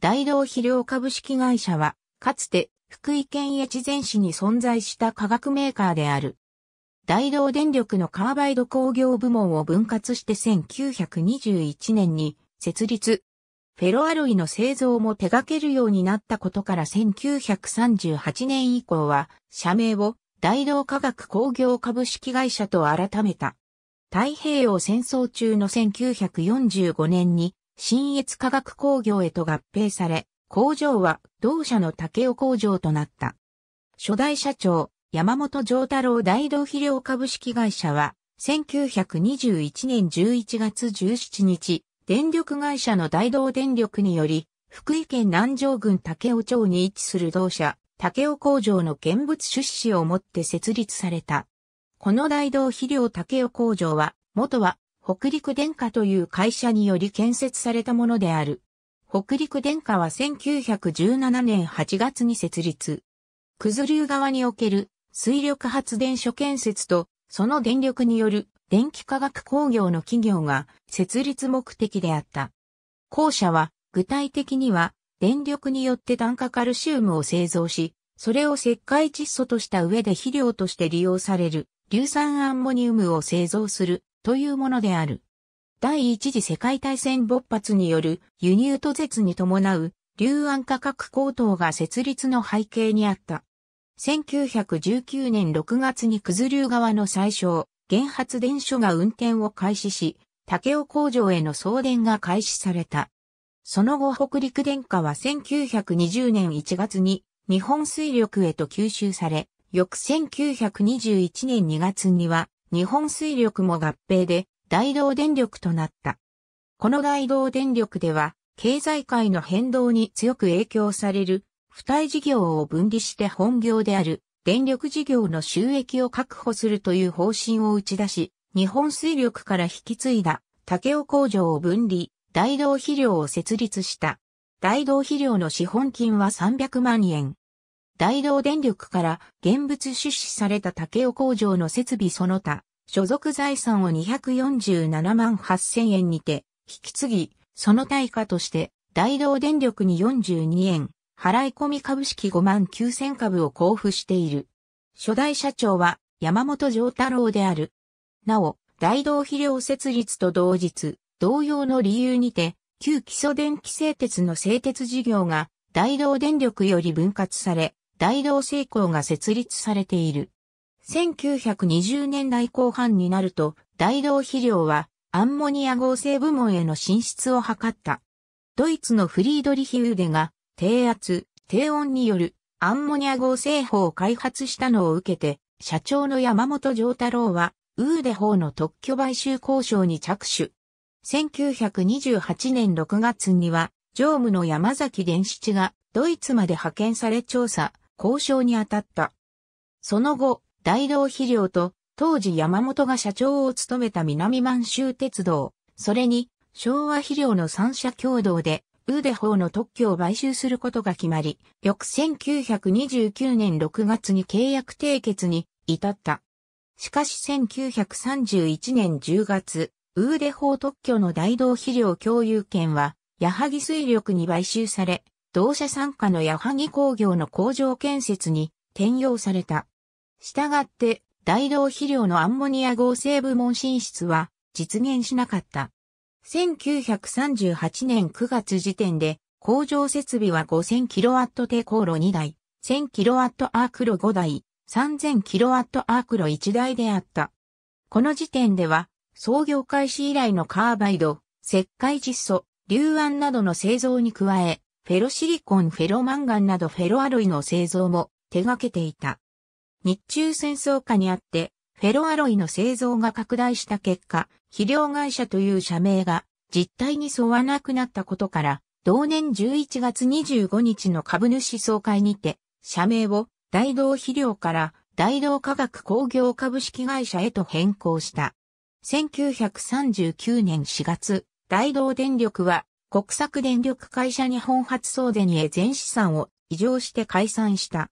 大道肥料株式会社は、かつて福井県越前市に存在した化学メーカーである。大道電力のカーバイド工業部門を分割して1921年に設立。フェロアロイの製造も手掛けるようになったことから1938年以降は、社名を大道化学工業株式会社と改めた。太平洋戦争中の1945年に新越化学工業へと合併され、工場は同社の竹尾工場となった。初代社長、山本城太郎大道肥料株式会社は、1921年11月17日、電力会社の大道電力により、福井県南城郡竹尾町に位置する同社、竹尾工場の現物出資をもって設立された。この大道肥料竹尾工場は、元は北陸電化という会社により建設されたものである。北陸電化は1917年8月に設立。九頭竜側における水力発電所建設とその電力による電気化学工業の企業が設立目的であった。後者は具体的には電力によって炭化カルシウムを製造し、それを石灰窒素とした上で肥料として利用される硫酸アンモニウムを製造するというものである。第一次世界大戦勃発による輸入途絶に伴う流安価格高騰が設立の背景にあった。1919年6月に九流側の最小、原発電所が運転を開始し、竹尾工場への送電が開始された。その後北陸電化は1920年1月に日本水力へと吸収され、翌1921年2月には日本水力も合併で大道電力となった。この大道電力では、経済界の変動に強く影響される、付帯事業を分離して本業である電力事業の収益を確保するという方針を打ち出し、日本水力から引き継いだ竹尾工場を分離、大道肥料を設立した。大道肥料の資本金は300万円。大道電力から現物出資された竹尾工場の設備その他、所属財産を247万8000円にて、引き継ぎ、その対価として、大同電力に42円、払い込み株式5万9000株を交付している。初代社長は山本城太郎である。なお、大同肥料設立と同日、同様の理由にて、旧基礎電気製鉄の製鉄事業が大同電力より分割され、大同製鋼が設立されている。1920年代後半になると、大道肥料はアンモニア合成部門への進出を図った。ドイツのフリードリヒ・ウーデが低圧、低温によるアンモニア合成法を開発したのを受けて、社長の山本丈太郎は、ウーデ法の特許買収交渉に着手。1928年6月には、常務の山崎伝七がドイツまで派遣され調査、交渉に当たった。その後、大道肥料と、当時山本が社長を務めた南満州鉄道、それに、昭和肥料の三社共同で、ウーデホーの特許を買収することが決まり、翌1929年6月に契約締結に至った。しかし1931年10月、ウーデホー特許の大道肥料共有権は、矢作水力に買収され、同社参加の矢作工業の工場建設に転用された。したがって、大道肥料のアンモニア合成部門進出は実現しなかった。1938年9月時点で工場設備は 5000kW 低航路2台、1000kW アークロ5台、3000kW アークロ1台であった。この時点では創業開始以来のカーバイド、石灰窒素、硫安などの製造に加え、フェロシリコン、フェロマンガンなどフェロアロイの製造も手掛けていた。日中戦争下にあって、フェロアロイの製造が拡大した結果、肥料会社という社名が実態に沿わなくなったことから、同年11月25日の株主総会にて、社名を大道肥料から大道化学工業株式会社へと変更した。1939年4月、大道電力は国策電力会社日本発送電へ全資産を移常して解散した。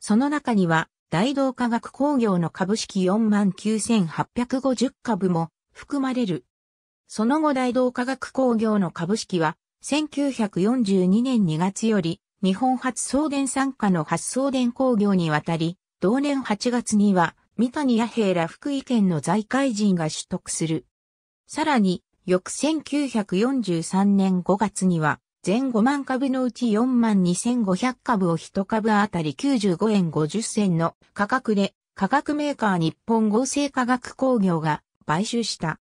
その中には大道化学工業の株式49,850株も含まれる。その後大道化学工業の株式は、1942年2月より、日本発送電参加の発送電工業にわたり、同年8月には、三谷弥平ら福井県の財界人が取得する。さらに、翌1943年5月には、全5万株のうち4万2500株を1株あたり95円50銭の価格で、価格メーカー日本合成化学工業が買収した。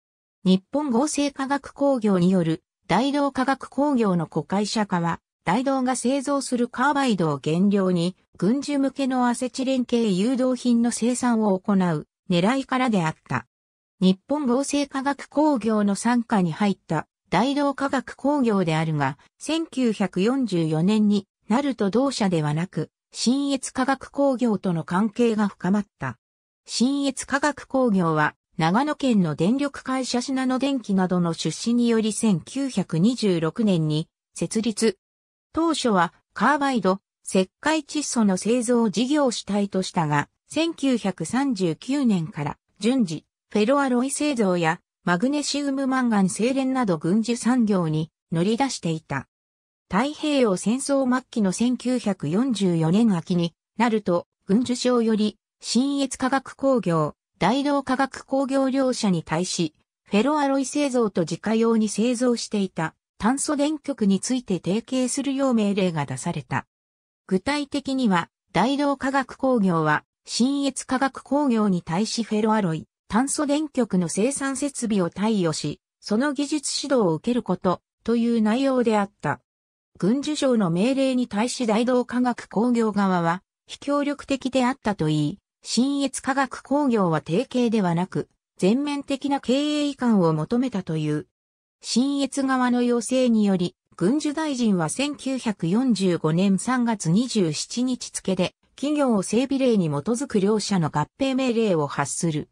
日本合成化学工業による大道化学工業の子会社化は、大道が製造するカーバイドを原料に、軍需向けのアセチレン系誘導品の生産を行う狙いからであった。日本合成化学工業の傘下に入った大道化学工業であるが、1944年になると同社ではなく、新越化学工業との関係が深まった。新越化学工業は、長野県の電力会社品野電機などの出資により1926年に設立。当初はカーバイド、石灰窒素の製造事業主体としたが、1939年から順次、フェロアロイ製造やマグネシウムマンガン精錬など軍需産業に乗り出していた。太平洋戦争末期の1944年秋になると、軍需省より、新越化学工業、大道化学工業両社に対し、フェロアロイ製造と自家用に製造していた炭素電極について提携するよう命令が出された。具体的には、大道化学工業は、新越化学工業に対しフェロアロイ、炭素電極の生産設備を貸与し、その技術指導を受けること、という内容であった。軍需省の命令に対し大道科学工業側は、非協力的であったといい、新越科学工業は提携ではなく、全面的な経営移管を求めたという。新越側の要請により、軍需大臣は1945年3月27日付で、企業整備令に基づく両社の合併命令を発する。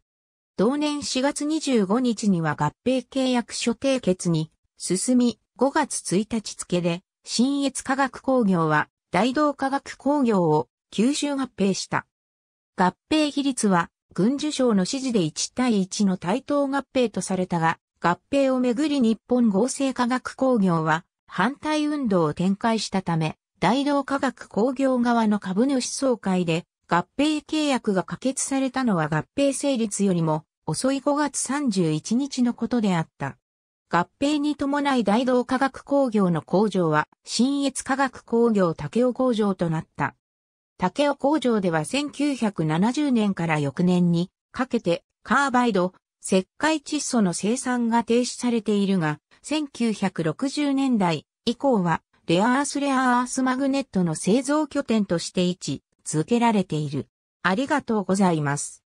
同年4月25日には合併契約書締結に進み、5月1日付で、新越化学工業は大同化学工業を吸収合併した。合併比率は、軍需省の指示で1対1の対等合併とされたが、合併をめぐり日本合成化学工業は反対運動を展開したため、大同化学工業側の株主総会で合併契約が可決されたのは合併成立よりも遅い5月31日のことであった。合併に伴い大道化学工業の工場は、新越化学工業竹尾工場となった。竹尾工場では1970年から翌年にかけて、カーバイド、石灰窒素の生産が停止されているが、1960年代以降は、レアアースレアアースマグネットの製造拠点として位置続けられている。ありがとうございます。